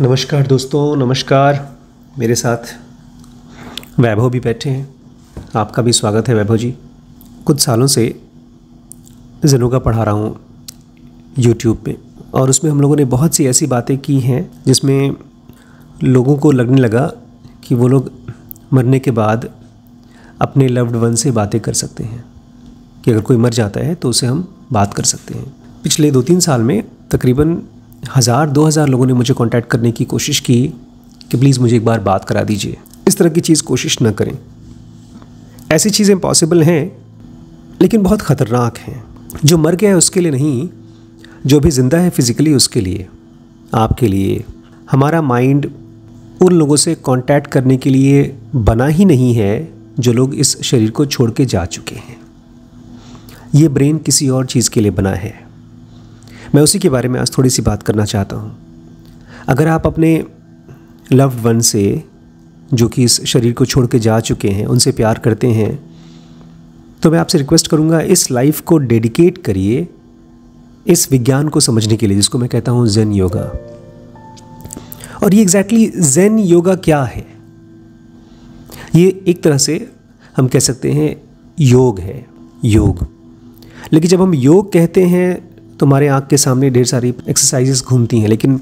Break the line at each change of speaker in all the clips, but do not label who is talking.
नमस्कार दोस्तों नमस्कार मेरे साथ वैभव भी बैठे हैं आपका भी स्वागत है वैभव जी कुछ सालों से जनोगा पढ़ा रहा हूँ यूट्यूब पे और उसमें हम लोगों ने बहुत सी ऐसी बातें की हैं जिसमें लोगों को लगने लगा कि वो लोग मरने के बाद अपने लव्ड वन से बातें कर सकते हैं कि अगर कोई मर जाता है तो उसे हम बात कर सकते हैं पिछले दो तीन साल में तकरीबन हज़ार दो हज़ार लोगों ने मुझे कांटेक्ट करने की कोशिश की कि प्लीज़ मुझे एक बार बात करा दीजिए इस तरह की चीज़ कोशिश ना करें ऐसी चीज़ें पॉसिबल हैं लेकिन बहुत ख़तरनाक हैं जो मर गया है उसके लिए नहीं जो भी ज़िंदा है फिज़िकली उसके लिए आपके लिए हमारा माइंड उन लोगों से कांटेक्ट करने के लिए बना ही नहीं है जो लोग इस शरीर को छोड़ के जा चुके हैं ये ब्रेन किसी और चीज़ के लिए बना है मैं उसी के बारे में आज थोड़ी सी बात करना चाहता हूँ अगर आप अपने लव वन से जो कि इस शरीर को छोड़ के जा चुके हैं उनसे प्यार करते हैं तो मैं आपसे रिक्वेस्ट करूँगा इस लाइफ को डेडिकेट करिए इस विज्ञान को समझने के लिए जिसको मैं कहता हूँ जैन योगा और ये एग्जैक्टली जैन योगा क्या है ये एक तरह से हम कह सकते हैं योग है योग लेकिन जब हम योग कहते हैं तुम्हारे आँख के सामने ढेर सारी एक्सरसाइजेस घूमती हैं लेकिन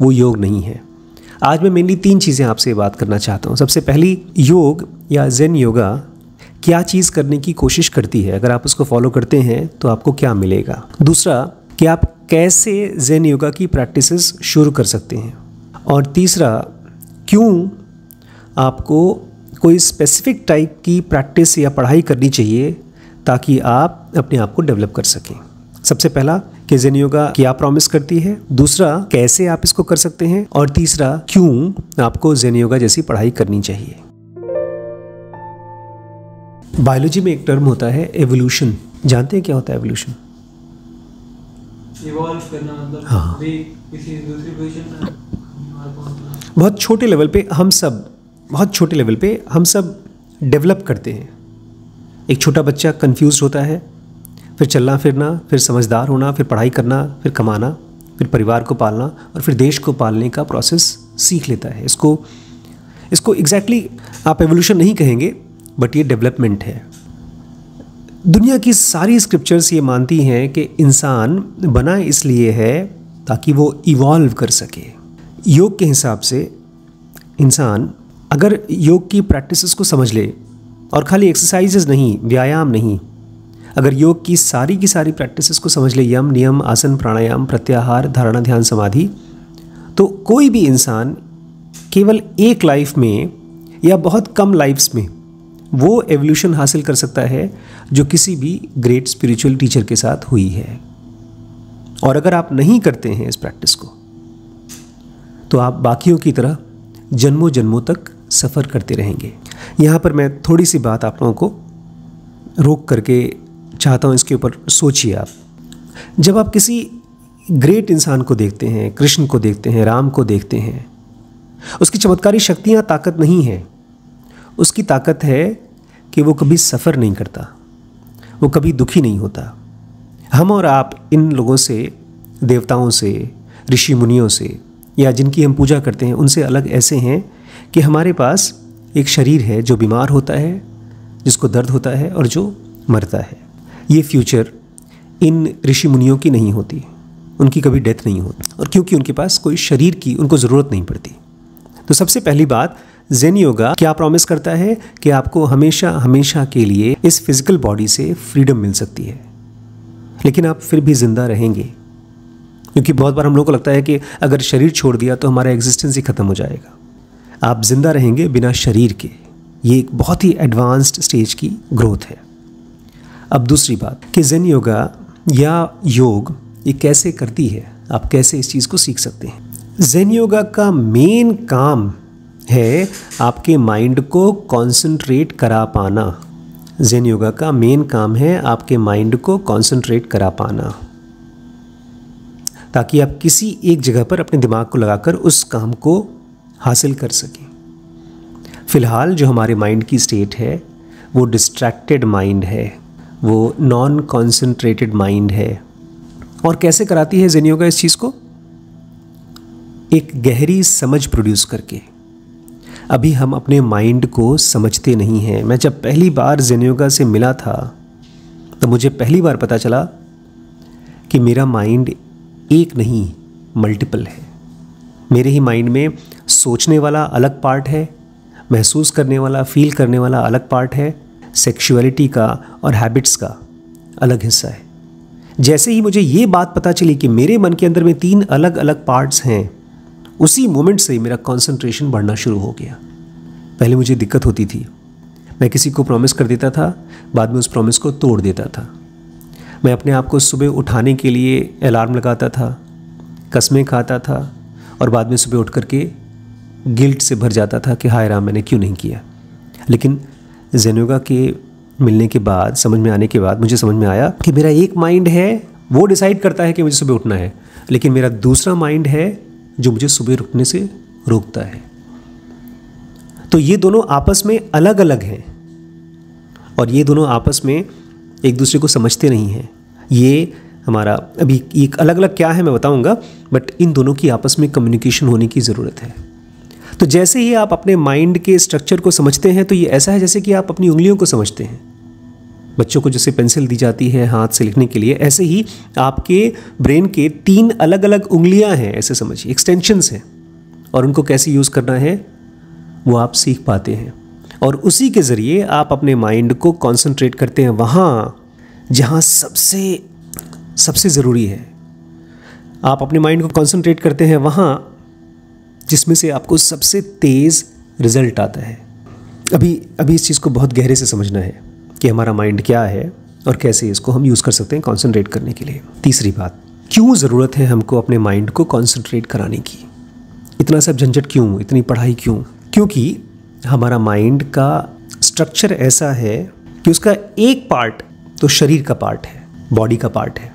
वो योग नहीं है आज मैं मेनली तीन चीज़ें आपसे बात करना चाहता हूँ सबसे पहली योग या जेन योगा क्या चीज़ करने की कोशिश करती है अगर आप उसको फॉलो करते हैं तो आपको क्या मिलेगा दूसरा कि आप कैसे जेन योगा की प्रैक्टिसेस शुरू कर सकते हैं और तीसरा क्यों आपको कोई स्पेसिफिक टाइप की प्रैक्टिस या पढ़ाई करनी चाहिए ताकि आप अपने आप को डेवलप कर सकें सबसे पहला कि जेनियो का क्या प्रॉमिस करती है दूसरा कैसे आप इसको कर सकते हैं और तीसरा क्यों आपको जेनियोगा जैसी पढ़ाई करनी चाहिए बायोलॉजी में एक टर्म होता है एवोल्यूशन जानते हैं क्या होता है एवोल्यूशन मतलब हाँ बहुत छोटे लेवल पे हम सब बहुत छोटे लेवल पे हम सब डेवलप करते हैं एक छोटा बच्चा कंफ्यूज होता है फिर चलना फिरना फिर समझदार होना फिर पढ़ाई करना फिर कमाना फिर परिवार को पालना और फिर देश को पालने का प्रोसेस सीख लेता है इसको इसको एग्जैक्टली exactly आप एवोल्यूशन नहीं कहेंगे बट ये डेवलपमेंट है दुनिया की सारी स्क्रिप्चर्स ये मानती हैं कि इंसान बना इसलिए है ताकि वो इवॉल्व कर सके योग के हिसाब से इंसान अगर योग की प्रैक्टिसेस को समझ ले और खाली एक्सरसाइजेस नहीं व्यायाम नहीं अगर योग की सारी की सारी प्रैक्टिसेस को समझ ले यम नियम आसन प्राणायाम प्रत्याहार धारणा ध्यान समाधि तो कोई भी इंसान केवल एक लाइफ में या बहुत कम लाइफ्स में वो एवोल्यूशन हासिल कर सकता है जो किसी भी ग्रेट स्पिरिचुअल टीचर के साथ हुई है और अगर आप नहीं करते हैं इस प्रैक्टिस को तो आप बाकियों की तरह जन्मों जन्मों तक सफ़र करते रहेंगे यहाँ पर मैं थोड़ी सी बात आप लोगों को रोक करके चाहता हूँ इसके ऊपर सोचिए आप जब आप किसी ग्रेट इंसान को देखते हैं कृष्ण को देखते हैं राम को देखते हैं उसकी चमत्कारी शक्तियाँ ताकत नहीं है उसकी ताकत है कि वो कभी सफ़र नहीं करता वो कभी दुखी नहीं होता हम और आप इन लोगों से देवताओं से ऋषि मुनियों से या जिनकी हम पूजा करते हैं उनसे अलग ऐसे हैं कि हमारे पास एक शरीर है जो बीमार होता है जिसको दर्द होता है और जो मरता है ये फ्यूचर इन ऋषि मुनियों की नहीं होती उनकी कभी डेथ नहीं होती और क्योंकि उनके पास कोई शरीर की उनको ज़रूरत नहीं पड़ती तो सबसे पहली बात जेन योगा क्या प्रॉमिस करता है कि आपको हमेशा हमेशा के लिए इस फिजिकल बॉडी से फ्रीडम मिल सकती है लेकिन आप फिर भी जिंदा रहेंगे क्योंकि बहुत बार हम लोग को लगता है कि अगर शरीर छोड़ दिया तो हमारा एग्जिस्टेंस ही ख़त्म हो जाएगा आप जिंदा रहेंगे बिना शरीर के ये एक बहुत ही एडवांस्ड स्टेज की ग्रोथ है अब दूसरी बात कि जैन योगा या योग ये कैसे करती है आप कैसे इस चीज़ को सीख सकते हैं जैन योगा का मेन काम है आपके माइंड को कंसंट्रेट करा पाना जैन योगा का मेन काम है आपके माइंड को कंसंट्रेट करा पाना ताकि आप किसी एक जगह पर अपने दिमाग को लगाकर उस काम को हासिल कर सकें फ़िलहाल जो हमारे माइंड की स्टेट है वो डिस्ट्रैक्टेड माइंड है वो नॉन कॉन्सेंट्रेटेड माइंड है और कैसे कराती है जेनियोगा इस चीज़ को एक गहरी समझ प्रोड्यूस करके अभी हम अपने माइंड को समझते नहीं हैं मैं जब पहली बार जेनियोगा से मिला था तो मुझे पहली बार पता चला कि मेरा माइंड एक नहीं मल्टीपल है मेरे ही माइंड में सोचने वाला अलग पार्ट है महसूस करने वाला फील करने वाला अलग पार्ट है सेक्सुअलिटी का और हैबिट्स का अलग हिस्सा है जैसे ही मुझे ये बात पता चली कि मेरे मन के अंदर में तीन अलग अलग पार्ट्स हैं उसी मोमेंट से ही मेरा कॉन्सेंट्रेशन बढ़ना शुरू हो गया पहले मुझे दिक्कत होती थी मैं किसी को प्रॉमिस कर देता था बाद में उस प्रॉमिस को तोड़ देता था मैं अपने आप को सुबह उठाने के लिए अलार्म लगाता था कस्में खाता था और बाद में सुबह उठ करके गिल्ट से भर जाता था कि हाय राम मैंने क्यों नहीं किया लेकिन जेनोगा के मिलने के बाद समझ में आने के बाद मुझे समझ में आया कि मेरा एक माइंड है वो डिसाइड करता है कि मुझे सुबह उठना है लेकिन मेरा दूसरा माइंड है जो मुझे सुबह उठने से रोकता है तो ये दोनों आपस में अलग अलग हैं और ये दोनों आपस में एक दूसरे को समझते नहीं हैं ये हमारा अभी एक अलग अलग क्या है मैं बताऊंगा बट इन दोनों की आपस में कम्युनिकेशन होने की ज़रूरत है तो जैसे ही आप अपने माइंड के स्ट्रक्चर को समझते हैं तो ये ऐसा है जैसे कि आप अपनी उंगलियों को समझते हैं बच्चों को जैसे पेंसिल दी जाती है हाथ से लिखने के लिए ऐसे ही आपके ब्रेन के तीन अलग अलग उंगलियां हैं ऐसे समझिए एक्सटेंशंस हैं और उनको कैसे यूज़ करना है वो आप सीख पाते हैं और उसी के ज़रिए आप अपने माइंड को कॉन्सेंट्रेट करते हैं वहाँ जहाँ सबसे सबसे ज़रूरी है आप अपने माइंड को कॉन्सेंट्रेट करते हैं वहाँ जिसमें से आपको सबसे तेज़ रिजल्ट आता है अभी अभी इस चीज़ को बहुत गहरे से समझना है कि हमारा माइंड क्या है और कैसे इसको हम यूज़ कर सकते हैं कॉन्सेंट्रेट करने के लिए तीसरी बात क्यों ज़रूरत है हमको अपने माइंड को कॉन्सेंट्रेट कराने की इतना सब झंझट क्यों इतनी पढ़ाई क्यों क्योंकि हमारा माइंड का स्ट्रक्चर ऐसा है कि उसका एक पार्ट तो शरीर का पार्ट है बॉडी का पार्ट है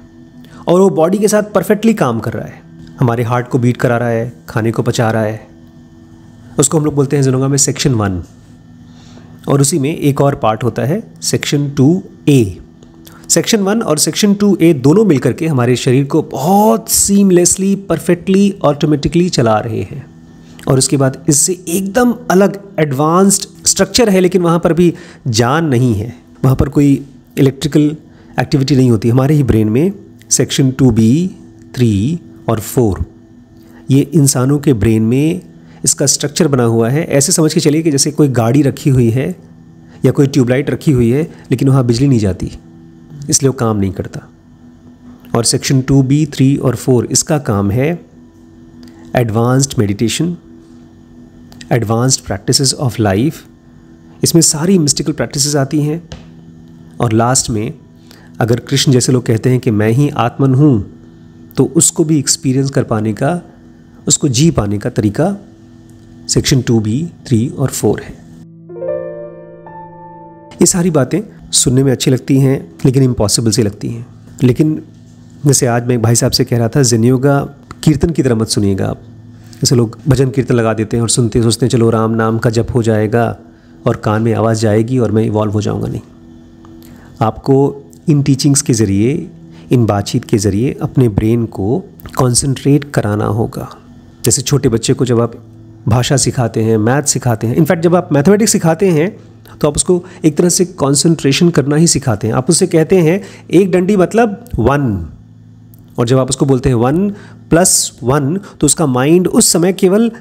और वो बॉडी के साथ परफेक्टली काम कर रहा है हमारे हार्ट को बीट करा रहा है खाने को पचा रहा है उसको हम लोग बोलते हैं जनोगा में सेक्शन वन और उसी में एक और पार्ट होता है section two A section one और सेक्शन टू ए दोनों मिलकर के हमारे शरीर को बहुत सीमलेसली परफेक्टली ऑटोमेटिकली चला रहे हैं और उसके बाद इससे एकदम अलग एडवांस्ड स्ट्रक्चर है लेकिन वहाँ पर भी जान नहीं है वहाँ पर कोई इलेक्ट्रिकल एक्टिविटी नहीं होती हमारे ही ब्रेन में सेक्शन टू बी थ्री और फोर ये इंसानों के ब्रेन में इसका स्ट्रक्चर बना हुआ है ऐसे समझ के चलिए कि जैसे कोई गाड़ी रखी हुई है या कोई ट्यूबलाइट रखी हुई है लेकिन वहाँ बिजली नहीं जाती इसलिए वो काम नहीं करता और सेक्शन टू बी थ्री और फोर इसका काम है advanced meditation advanced practices of life इसमें सारी मिस्टिकल प्रैक्टिसेस आती हैं और लास्ट में अगर कृष्ण जैसे लोग कहते हैं कि मैं ही आत्मन हूँ तो उसको भी एक्सपीरियंस कर पाने का उसको जी पाने का तरीका सेक्शन टू बी थ्री और फोर है ये सारी बातें सुनने में अच्छी लगती हैं लेकिन इम्पॉसिबल सी लगती हैं लेकिन जैसे आज मैं एक भाई साहब से कह रहा था का कीर्तन की तरह मत सुनिएगा आप जैसे लोग भजन कीर्तन लगा देते हैं और सुनते सोचते हैं चलो राम नाम का जप हो जाएगा और कान में आवाज़ जाएगी और मैं इवॉल्व हो जाऊँगा नहीं आपको इन टीचिंग्स के ज़रिए इन बातचीत के ज़रिए अपने ब्रेन को कॉन्सनट्रेट कराना होगा जैसे छोटे बच्चे को जब आप भाषा सिखाते हैं मैथ सिखाते हैं इनफैक्ट जब आप मैथमेटिक्स सिखाते हैं तो आप उसको एक तरह से कंसंट्रेशन करना ही सिखाते हैं आप उससे कहते हैं एक डंडी मतलब वन और जब आप उसको बोलते हैं वन प्लस वन तो उसका माइंड उस समय केवल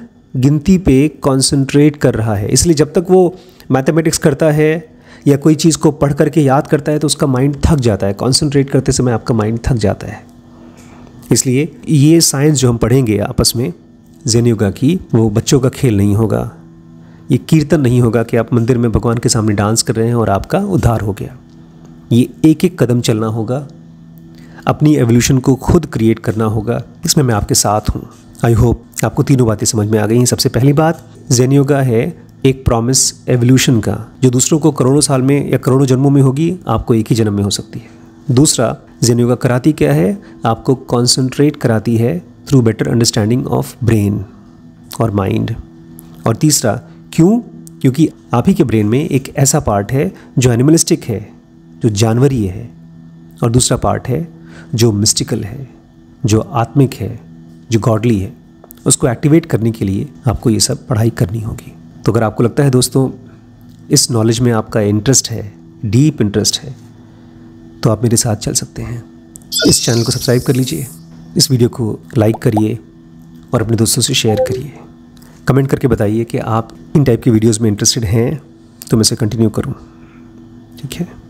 गिनती पे कॉन्सेंट्रेट कर रहा है इसलिए जब तक वो मैथमेटिक्स करता है या कोई चीज़ को पढ़ करके याद करता है तो उसका माइंड थक जाता है कॉन्सेंट्रेट करते समय आपका माइंड थक जाता है इसलिए ये साइंस जो हम पढ़ेंगे आपस में जैन युगा की वो बच्चों का खेल नहीं होगा ये कीर्तन नहीं होगा कि आप मंदिर में भगवान के सामने डांस कर रहे हैं और आपका उद्धार हो गया ये एक एक कदम चलना होगा अपनी एवोल्यूशन को खुद क्रिएट करना होगा इसमें मैं आपके साथ हूँ आई होप आपको तीनों बातें समझ में आ गई हैं सबसे पहली बात जैन योगा है एक प्रॉमिस एवोल्यूशन का जो दूसरों को करोड़ों साल में या करोड़ों जन्मों में होगी आपको एक ही जन्म में हो सकती है दूसरा जेन योगा कराती क्या है आपको कॉन्सेंट्रेट कराती है through better understanding of brain और माइंड और तीसरा क्यों क्योंकि आप ही के ब्रेन में एक ऐसा पार्ट है जो एनिमलिस्टिक है जो जानवरीय है और दूसरा पार्ट है जो मिस्टिकल है जो आत्मिक है जो गॉडली है उसको एक्टिवेट करने के लिए आपको ये सब पढ़ाई करनी होगी तो अगर आपको लगता है दोस्तों इस नॉलेज में आपका इंटरेस्ट है डीप इंटरेस्ट है तो आप मेरे साथ चल सकते हैं इस चैनल को सब्सक्राइब कर लीजिए इस वीडियो को लाइक करिए और अपने दोस्तों से शेयर करिए कमेंट करके बताइए कि आप इन टाइप की वीडियोस में इंटरेस्टेड हैं तो मैं इसे कंटिन्यू करूँ ठीक है